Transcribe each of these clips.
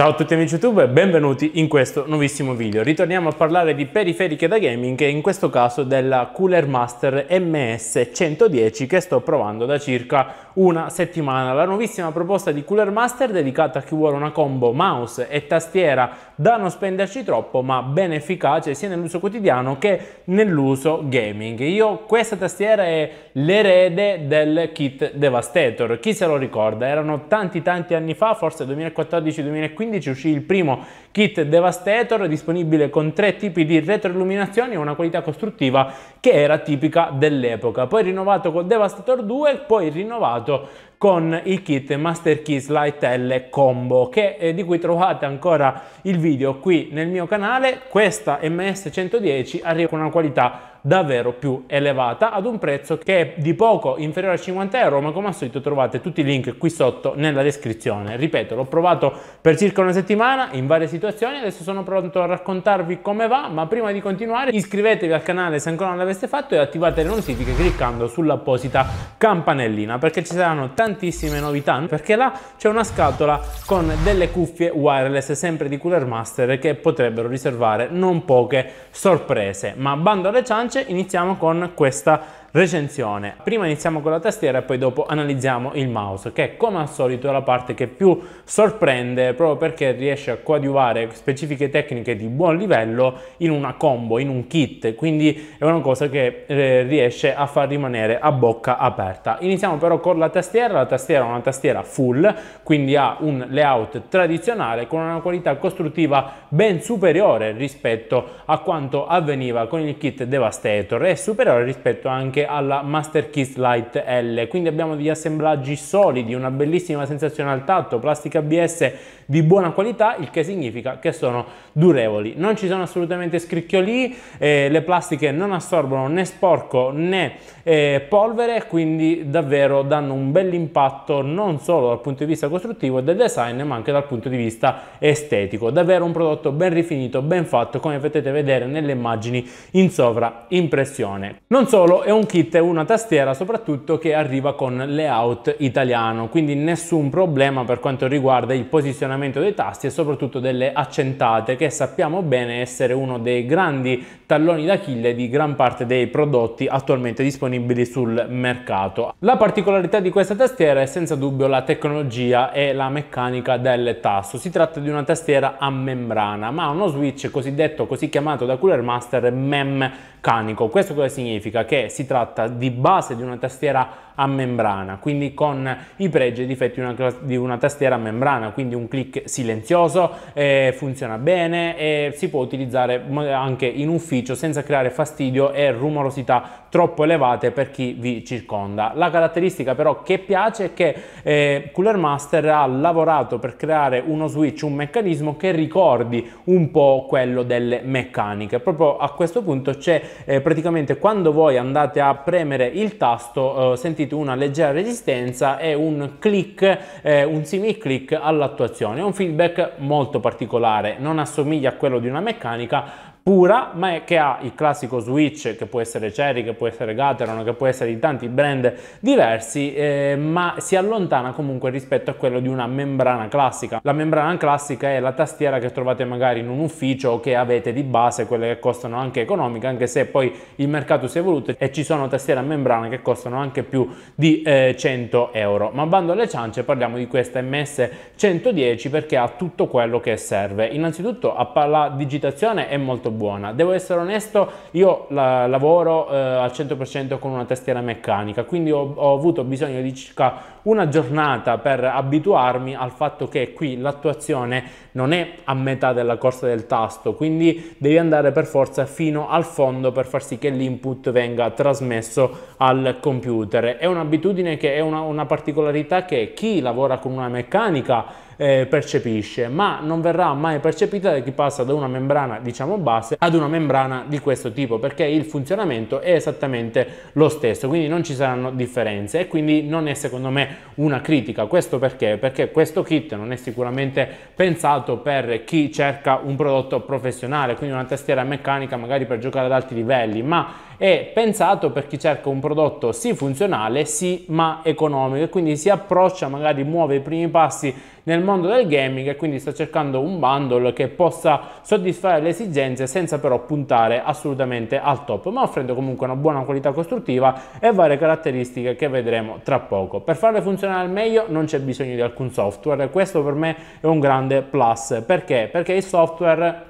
Ciao a tutti amici YouTube e benvenuti in questo nuovissimo video. Ritorniamo a parlare di periferiche da gaming e in questo caso della Cooler Master MS110 che sto provando da circa una settimana. La nuovissima proposta di Cooler Master dedicata a chi vuole una combo mouse e tastiera da non spenderci troppo ma ben efficace sia nell'uso quotidiano che nell'uso gaming. Io questa tastiera è l'erede del kit Devastator, chi se lo ricorda? Erano tanti tanti anni fa, forse 2014-2015 uscì il primo Kit Devastator disponibile con tre tipi di retroilluminazione e una qualità costruttiva che era tipica dell'epoca. Poi rinnovato con Devastator 2, poi rinnovato con il kit Master Keys Light L Combo che, eh, di cui trovate ancora il video qui nel mio canale. Questa MS110 arriva con una qualità davvero più elevata ad un prezzo che è di poco inferiore a 50 euro ma come al solito trovate tutti i link qui sotto nella descrizione ripeto l'ho provato per circa una settimana in varie situazioni adesso sono pronto a raccontarvi come va ma prima di continuare iscrivetevi al canale se ancora non l'aveste fatto e attivate le notifiche cliccando sull'apposita campanellina perché ci saranno tantissime novità perché là c'è una scatola con delle cuffie wireless sempre di Cooler Master che potrebbero riservare non poche sorprese ma bando alle ciance plancia iniziamo con questa recensione. Prima iniziamo con la tastiera e poi dopo analizziamo il mouse, che come al solito è la parte che più sorprende proprio perché riesce a coadiuvare specifiche tecniche di buon livello in una combo, in un kit, quindi è una cosa che eh, riesce a far rimanere a bocca aperta. Iniziamo però con la tastiera, la tastiera è una tastiera full, quindi ha un layout tradizionale con una qualità costruttiva ben superiore rispetto a quanto avveniva con il kit Devastator e superiore rispetto anche anche alla Master Kiss Light L. Quindi abbiamo degli assemblaggi solidi, una bellissima sensazione al tatto, plastica ABS di buona qualità, il che significa che sono durevoli. Non ci sono assolutamente scricchioli, eh, le plastiche non assorbono né sporco né eh, polvere, quindi davvero danno un bell'impatto non solo dal punto di vista costruttivo e del design, ma anche dal punto di vista estetico. Davvero un prodotto ben rifinito, ben fatto, come potete vedere nelle immagini in sovra impressione Non solo, è un kit e una tastiera soprattutto che arriva con layout italiano, quindi nessun problema per quanto riguarda il posizionamento dei tasti e soprattutto delle accentate che sappiamo bene essere uno dei grandi talloni d'Achille di gran parte dei prodotti attualmente disponibili sul mercato. La particolarità di questa tastiera è senza dubbio la tecnologia e la meccanica del tasto. Si tratta di una tastiera a membrana, ma uno switch cosiddetto, così chiamato da Cooler Master, mem canico. Questo cosa significa? Che si tratta tratta di base di una tastiera a membrana, quindi con i pregi e i difetti di una, di una tastiera a membrana, quindi un click silenzioso, eh, funziona bene e si può utilizzare anche in ufficio senza creare fastidio e rumorosità troppo elevate per chi vi circonda. La caratteristica però che piace è che eh, Cooler Master ha lavorato per creare uno switch, un meccanismo che ricordi un po' quello delle meccaniche. Proprio a questo punto c'è eh, praticamente quando voi andate a premere il tasto eh, sentite sentito una leggera resistenza e un click, eh, un semi-click all'attuazione. È un feedback molto particolare, non assomiglia a quello di una meccanica, pura, ma che ha il classico switch che può essere Cherry, che può essere Gateron, che può essere di tanti brand diversi, eh, ma si allontana comunque rispetto a quello di una membrana classica. La membrana classica è la tastiera che trovate magari in un ufficio o che avete di base, quelle che costano anche economiche, anche se poi il mercato si è evoluto e ci sono tastiere a membrana che costano anche più di eh, 100 euro. Ma bando alle ciance, parliamo di questa MS 110 perché ha tutto quello che serve. Innanzitutto la digitazione è molto buona buona. Devo essere onesto, io la, lavoro eh, al 100% con una tastiera meccanica, quindi ho, ho avuto bisogno di circa una giornata per abituarmi al fatto che qui l'attuazione non è a metà della corsa del tasto, quindi devi andare per forza fino al fondo per far sì che l'input venga trasmesso al computer. È un'abitudine che è una, una particolarità che chi lavora con una meccanica eh, percepisce, ma non verrà mai percepita da chi passa da una membrana diciamo base ad una membrana di questo tipo, perché il funzionamento è esattamente lo stesso, quindi non ci saranno differenze e quindi non è secondo me una critica. Questo perché? Perché questo kit non è sicuramente pensato per chi cerca un prodotto professionale, quindi una tastiera meccanica magari per giocare ad alti livelli, ma è pensato per chi cerca un prodotto sì funzionale, sì ma economico e quindi si approccia, magari muove i primi passi nel mondo del gaming e quindi sta cercando un bundle che possa soddisfare le esigenze senza però puntare assolutamente al top, ma offrendo comunque una buona qualità costruttiva e varie caratteristiche che vedremo tra poco. Per farle funzionare al meglio non c'è bisogno di alcun software, questo per me è un grande plus, perché? Perché il software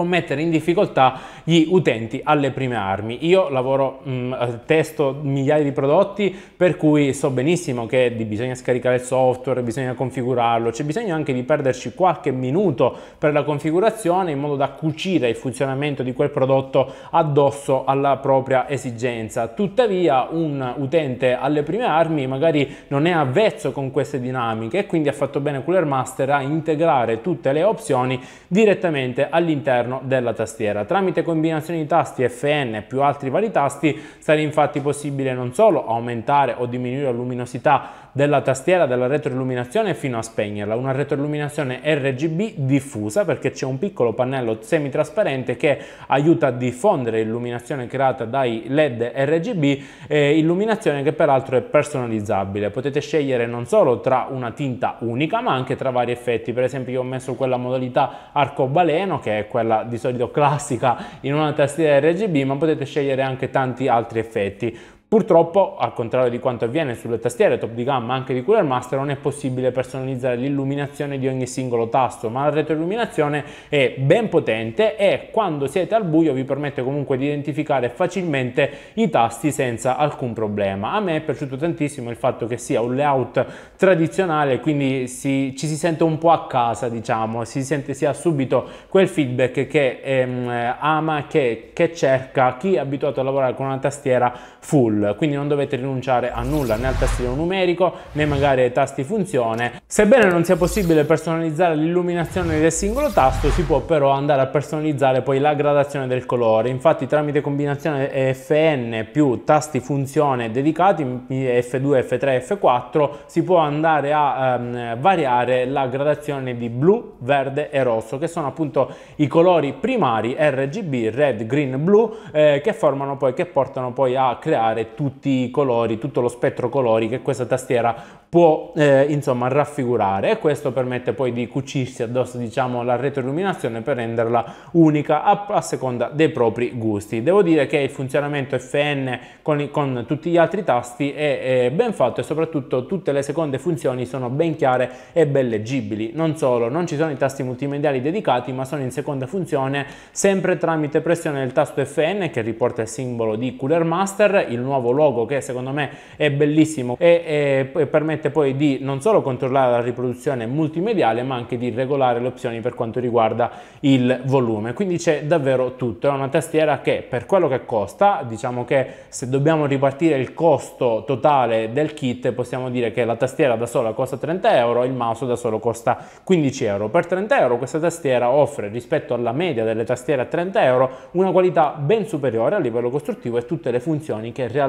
può mettere in difficoltà gli utenti alle prime armi. Io lavoro, mh, mm, eh, testo migliaia di prodotti, per cui so benissimo che bisogna scaricare il software, bisogna configurarlo, c'è bisogno anche di perderci qualche minuto per la configurazione in modo da cucire il funzionamento di quel prodotto addosso alla propria esigenza. Tuttavia un utente alle prime armi magari non è avvezzo con queste dinamiche e quindi ha fatto bene Cooler Master a integrare tutte le opzioni direttamente all'interno all'interno della tastiera. Tramite combinazioni di tasti FN più altri vari tasti sarà infatti possibile non solo aumentare o diminuire la luminosità della tastiera della retroilluminazione fino a spegnerla, una retroilluminazione RGB diffusa perché c'è un piccolo pannello semitrasparente che aiuta a diffondere l'illuminazione creata dai LED RGB, eh, illuminazione che peraltro è personalizzabile, potete scegliere non solo tra una tinta unica ma anche tra vari effetti, per esempio io ho messo quella modalità arcobaleno che è quella quella di solito classica in una tastiera RGB ma potete scegliere anche tanti altri effetti Purtroppo, al contrario di quanto avviene sulle tastiere top di gamma anche di Cooler Master, non è possibile personalizzare l'illuminazione di ogni singolo tasto, ma la retroilluminazione è ben potente e quando siete al buio vi permette comunque di identificare facilmente i tasti senza alcun problema. A me è piaciuto tantissimo il fatto che sia un layout tradizionale, quindi si, ci si sente un po' a casa, diciamo, si sente si ha subito quel feedback che ehm, ama, che, che cerca chi è abituato a lavorare con una tastiera full full, quindi non dovete rinunciare a nulla né al tastino numerico né magari ai tasti funzione. Sebbene non sia possibile personalizzare l'illuminazione del singolo tasto, si può però andare a personalizzare poi la gradazione del colore. Infatti tramite combinazione FN più tasti funzione dedicati F2, F3, F4 si può andare a ehm, variare la gradazione di blu, verde e rosso che sono appunto i colori primari RGB, red, green, blu eh, che formano poi che portano poi a creare tutti i colori, tutto lo spettro colori che questa tastiera può eh, insomma raffigurare e questo permette poi di cucirsi addosso diciamo la retroilluminazione per renderla unica a, a seconda dei propri gusti. Devo dire che il funzionamento FN con, con tutti gli altri tasti è, è ben fatto e soprattutto tutte le seconde funzioni sono ben chiare e ben leggibili. Non solo, non ci sono i tasti multimediali dedicati ma sono in seconda funzione sempre tramite pressione del tasto FN che riporta il simbolo di Cooler Master, il nuovo nuovo logo che secondo me è bellissimo e, e, e permette poi di non solo controllare la riproduzione multimediale ma anche di regolare le opzioni per quanto riguarda il volume quindi c'è davvero tutto è una tastiera che per quello che costa diciamo che se dobbiamo ripartire il costo totale del kit possiamo dire che la tastiera da sola costa 30 euro il mouse da solo costa 15 euro per 30 euro questa tastiera offre rispetto alla media delle tastiere a 30 euro una qualità ben superiore a livello costruttivo e tutte le funzioni che realmente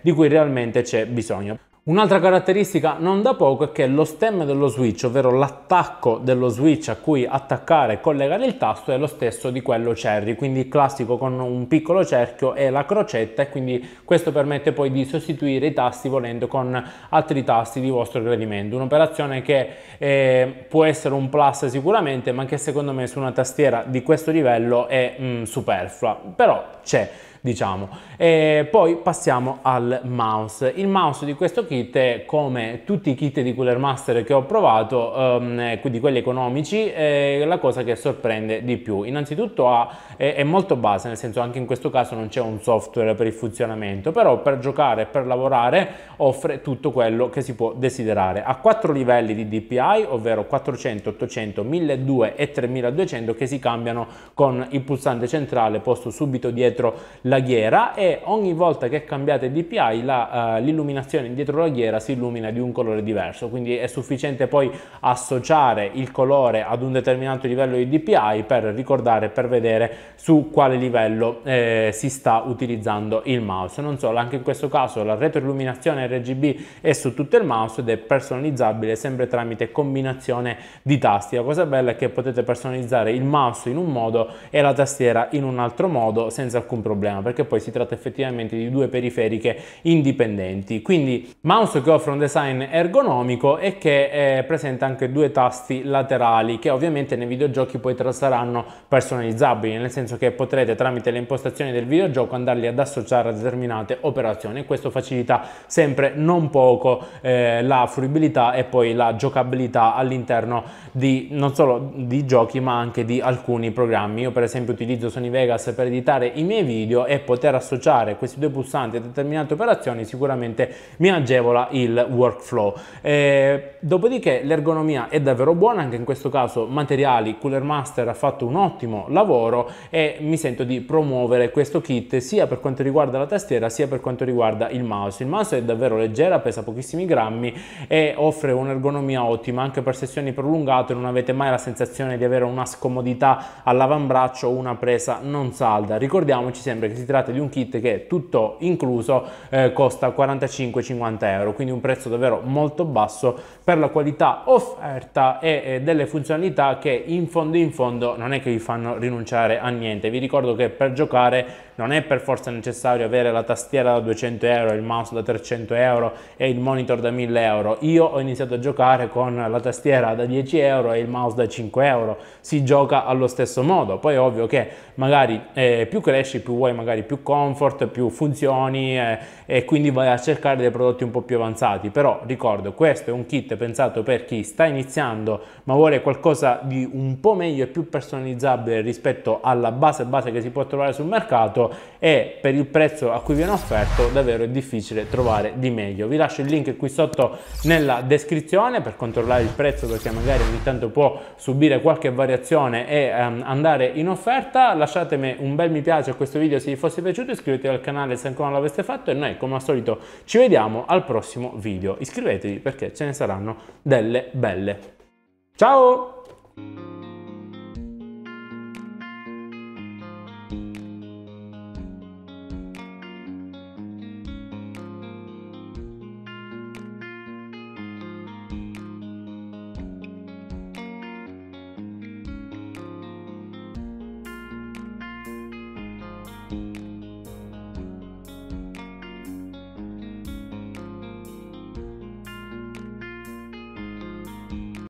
di cui realmente c'è bisogno. Un'altra caratteristica non da poco è che lo stem dello switch, ovvero l'attacco dello switch a cui attaccare e collegare il tasto è lo stesso di quello Cherry, quindi il classico con un piccolo cerchio e la crocetta e quindi questo permette poi di sostituire i tasti volendo con altri tasti di vostro gradimento. Un'operazione che eh, può essere un plus sicuramente, ma che secondo me su una tastiera di questo livello è mh, mm, superflua, però c'è diciamo. E poi passiamo al mouse. Il mouse di questo kit è come tutti i kit di Cooler Master che ho provato, ehm, quindi quelli economici, è la cosa che sorprende di più. Innanzitutto ha, è, è, molto base, nel senso anche in questo caso non c'è un software per il funzionamento, però per giocare e per lavorare offre tutto quello che si può desiderare. Ha quattro livelli di DPI, ovvero 400, 800, 1200 e 3200 che si cambiano con il pulsante centrale posto subito dietro la la ghiera e ogni volta che cambiate DPI eh, l'illuminazione uh, dietro la ghiera si illumina di un colore diverso, quindi è sufficiente poi associare il colore ad un determinato livello di DPI per ricordare, per vedere su quale livello eh, si sta utilizzando il mouse. Non solo, anche in questo caso la retroilluminazione RGB è su tutto il mouse ed è personalizzabile sempre tramite combinazione di tasti. La cosa bella è che potete personalizzare il mouse in un modo e la tastiera in un altro modo senza alcun problema sistema, perché poi si tratta effettivamente di due periferiche indipendenti. Quindi mouse che offre un design ergonomico e che eh, presenta anche due tasti laterali che ovviamente nei videogiochi poi saranno personalizzabili, nel senso che potrete tramite le impostazioni del videogioco andarli ad associare a determinate operazioni e questo facilita sempre non poco eh, la fruibilità e poi la giocabilità all'interno di non solo di giochi ma anche di alcuni programmi. Io per esempio utilizzo Sony Vegas per editare i miei video e poter associare questi due pulsanti a determinate operazioni sicuramente mi agevola il workflow. Eh, dopodiché l'ergonomia è davvero buona, anche in questo caso materiali, Cooler Master ha fatto un ottimo lavoro e mi sento di promuovere questo kit sia per quanto riguarda la tastiera sia per quanto riguarda il mouse. Il mouse è davvero leggera, pesa pochissimi grammi e offre un'ergonomia ottima anche per sessioni prolungate, non avete mai la sensazione di avere una scomodità all'avambraccio o una presa non salda. Ricordiamoci sempre che si tratta di un kit che tutto incluso eh, costa 45-50 euro, quindi un prezzo davvero molto basso per la qualità offerta e eh, delle funzionalità che in fondo in fondo non è che vi fanno rinunciare a niente. Vi ricordo che per giocare non è per forza necessario avere la tastiera da 200 euro, il mouse da 300 euro e il monitor da 1000 euro. Io ho iniziato a giocare con la tastiera da 10 euro e il mouse da 5 euro. Si gioca allo stesso modo. Poi è ovvio che magari eh, più cresci, più vuoi magari più comfort, più funzioni eh, e quindi vai a cercare dei prodotti un po' più avanzati. Però ricordo, questo è un kit pensato per chi sta iniziando ma vuole qualcosa di un po' meglio e più personalizzabile rispetto alla base base che si può trovare sul mercato e per il prezzo a cui viene offerto davvero è difficile trovare di meglio. Vi lascio il link qui sotto nella descrizione per controllare il prezzo perché magari ogni tanto può subire qualche variazione e um, andare in offerta. Lasciatemi un bel mi piace a questo video se vi fosse piaciuto, iscrivetevi al canale se ancora non l'aveste fatto e noi come al solito ci vediamo al prossimo video. Iscrivetevi perché ce ne saranno delle belle. Ciao!